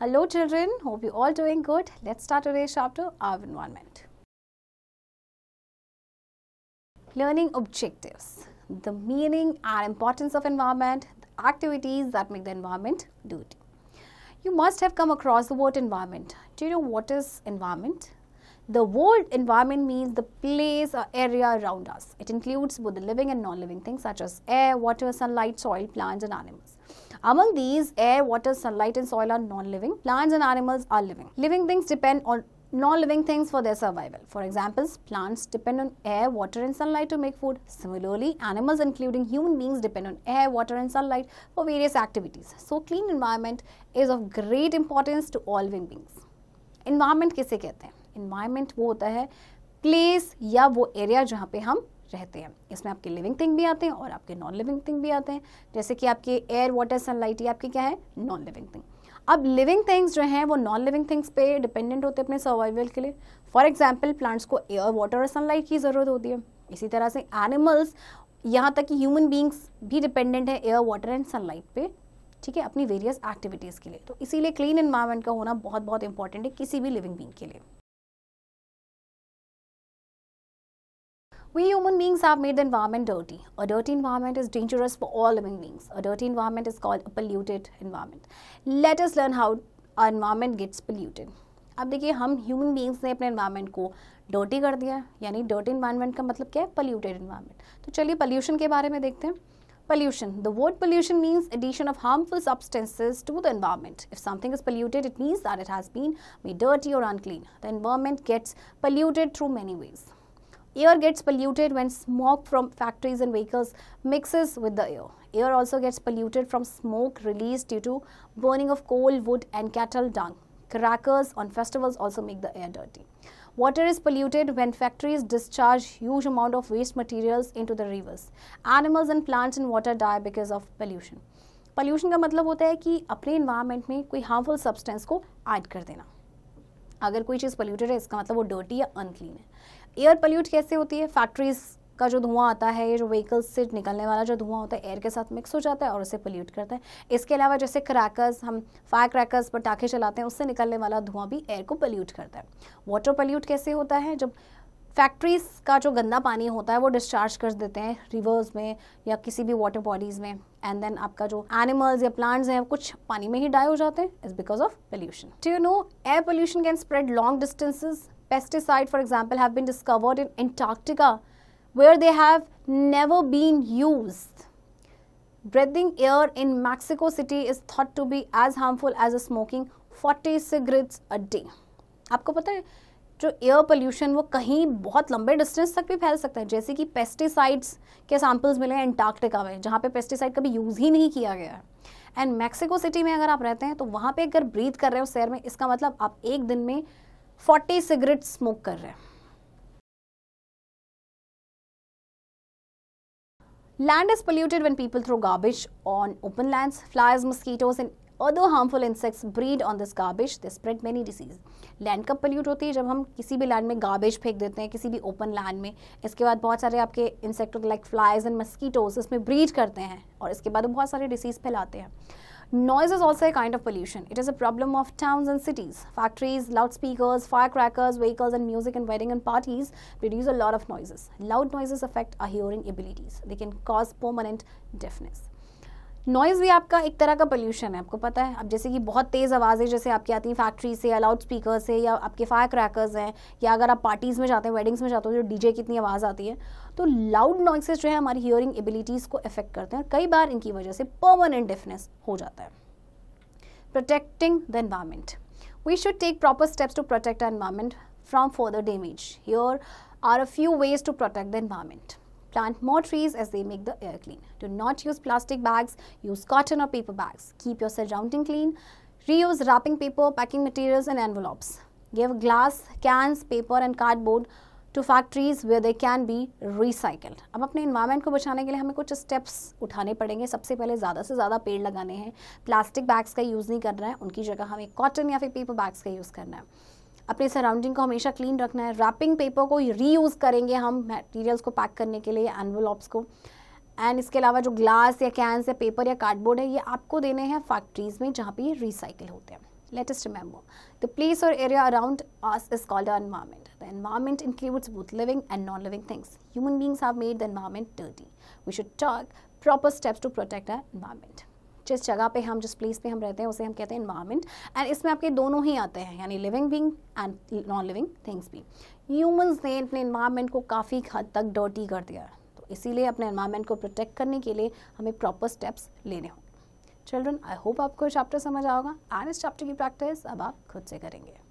Hello children, hope you all doing good. Let's start today's chapter, our environment. Learning objectives, the meaning and importance of environment, the activities that make the environment good. You must have come across the word environment. Do you know what is environment? The word environment means the place or area around us. It includes both the living and non-living things such as air, water, sunlight, soil, plants and animals. Among these, air, water, sunlight and soil are non-living. Plants and animals are living. Living things depend on non-living things for their survival. For example, plants depend on air, water and sunlight to make food. Similarly, animals including human beings depend on air, water and sunlight for various activities. So, clean environment is of great importance to all living beings. Environment किसे कहते हैं Environment वो होता है place या वो area जहाँ पे हम रहते हैं इसमें आपके लिविंग थिंग भी आते हैं और आपके नॉन लिविंग थिंग भी आते हैं जैसे कि आपके एयर वाटर सनलाइट ये आपके क्या है नॉन लिविंग थिंग अब लिविंग थिंग्स जो हैं वो नॉन लिविंग थिंग्स पे डिपेंडेंट होते हैं अपने सर्वाइवल के लिए फॉर एग्जाम्पल प्लांट्स को एयर वाटर और सनलाइट की ज़रूरत होती है इसी तरह से एनिमल्स यहाँ तक कि ह्यूमन बींग्स भी डिपेंडेंट है एयर वाटर एंड सनलाइट पे ठीक है अपनी वेरियस एक्टिविटीज़ के लिए तो इसीलिए क्लीन इन्वायरमेंट का होना बहुत बहुत इंपॉर्टेंट है किसी भी लिविंग बींग के लिए We human beings have made the environment dirty. A dirty environment is dangerous for all living beings. A dirty environment is called a polluted environment. Let us learn how our environment gets polluted. अब देखिए हम human beings ने अपने environment को dirty कर दिया यानी dirty environment का मतलब क्या है पल्यूटेड इन्वायरमेंट तो चलिए पल्यूशन के बारे में देखते हैं pollution the word pollution means addition of harmful substances to the environment if something is polluted it means that it has been made dirty or unclean the environment gets polluted through many ways Air gets polluted when smoke from factories and vehicles mixes with the air. Air also gets polluted from smoke released due to burning of coal, wood and cattle dung. Crackers on festivals also make the air dirty. Water is polluted when factories discharge huge amount of waste materials into the rivers. Animals and plants in water die because of pollution. Pollution का मतलब होता है कि अपने environment में कोई harmful substance को add कर देना अगर कोई चीज़ पॉल्यूटेड है इसका मतलब वो डर्टी या अनक्लीन है एयर पल्यूट कैसे होती है फैक्ट्रीज का जो धुआं आता है जो व्हीकल्स से निकलने वाला जो धुआं होता है एयर के साथ मिक्स हो जाता है और उसे पोल्यूट करता है इसके अलावा जैसे क्रैकर्स हम फायर क्रैकर्स पटाखे चलाते हैं उससे निकलने वाला धुआं भी एयर को पोल्यूट करता है वाटर पोल्यूट कैसे होता है जब फैक्ट्रीज़ का जो गंदा पानी होता है वो डिस्चार्ज कर देते हैं रिवर्स में या किसी भी वाटर बॉडीज़ में एंड देन आपका जो एनिमल्स या प्लांट्स हैं कुछ पानी में ही डाई हो जाते हैं is because of pollution to you know air pollution can spread long distances pesticide, for example, have been discovered in Antarctica where they have never been used. Breathing air in Mexico City is thought to be as harmful as a smoking 40 cigarettes a day. aapko pata hai जो air pollution वो कहीं बहुत लंबे distance तक भी फैल सकता है जैसे कि पेस्टिसाइड्स के सैंपल्स मिले हैं एंटार्क्टिका में जहाँ पे पेस्टिसाइड कभी यूज़ ही नहीं किया गया है एंड मैक्सिको सिटी में अगर आप रहते हैं तो वहाँ पे अगर ब्रीथ कर रहे हो शहर में इसका मतलब आप एक दिन में 40 सिगरेट स्मोक कर रहे हैं Land is polluted when people throw garbage on open lands. Flies, mosquitoes and other harmful insects breed on this garbage. They spread many diseases. Land कब पल्यूट होती है जब हम किसी भी लैंड में गार्बेज फेंक देते हैं किसी भी ओपन लैंड में इसके बाद बहुत सारे आपके insect like flies and mosquitoes इसमें ब्रीड करते हैं और इसके बाद वो बहुत सारे डिसीज़ फैलाते हैं Noise is also a kind of pollution. It is a problem of towns and cities. Factories, loudspeakers, firecrackers, vehicles and music and wedding and parties produce a lot of noises. Loud noises affect our hearing abilities. They can cause permanent deafness. Noise भी आपका एक तरह का pollution है आपको पता है अब जैसे कि बहुत तेज़ आवाज़ें जैसे आपकी आती हैं फैक्ट्री से लाउड स्पीकर से या आपके फायर क्रैकर्स हैं या अगर आप पार्टीज़ में जाते हैं वेडिंग्स में जाते हो जो डीजे की इतनी आवाज़ आती है तो लाउड नॉइसेज जो है हमारी हियरिंग एबिलिटीज़ को इफेक्ट करते हैं और कई बार इनकी वजह से परमानेंट डिफनेस हो जाता है protecting the environment we should take proper steps to protect the environment from further damage here are a few ways to protect the environment Plant more trees as they make the air clean. Do not use plastic bags, use cotton or paper bags. Keep your surrounding clean. Reuse wrapping paper, packing materials and envelopes. Give glass, cans, paper and cardboard to factories where they can be recycled ab apne environment ko bachane ke liye hame kuch steps uthane padenge sabse pehle zyada se zyada ped lagane hain plastic bags ka use nahi karna hai unki jagah hame cotton ya fir paper bags ka use karna hai अपने surrounding को हमेशा clean रखना है wrapping paper को reuse करेंगे हम materials को pack करने के लिए एनवलॉप्स को एंड इसके अलावा जो ग्लास या कैंस या पेपर या कार्डबोर्ड है ये आपको देने हैं फैक्ट्रीज में जहाँ पर रिसाइकिल होते हैं लेटेस्ट रिमेम्बर द प्लेस और area around us is called environment the environment includes both living and non living things human beings have made the environment dirty we should talk proper steps to protect the environment. जिस जगह पे हम जिस place पे हम रहते हैं उसे हम कहते हैं इन्वायरमेंट एंड इसमें आपके दोनों ही आते हैं यानी living being and non living things भी ह्यूमन्स ने अपने इन्वायरमेंट को काफ़ी हद तक डर्टी कर दिया है तो इसीलिए अपने इन्वायरमेंट को प्रोटेक्ट करने के लिए हमें प्रॉपर स्टेप्स लेने होंगे चिल्ड्रन आई होप आपको चैप्टर समझ आएगा एंड इस चैप्टर की प्रैक्टिस अब आप खुद से करेंगे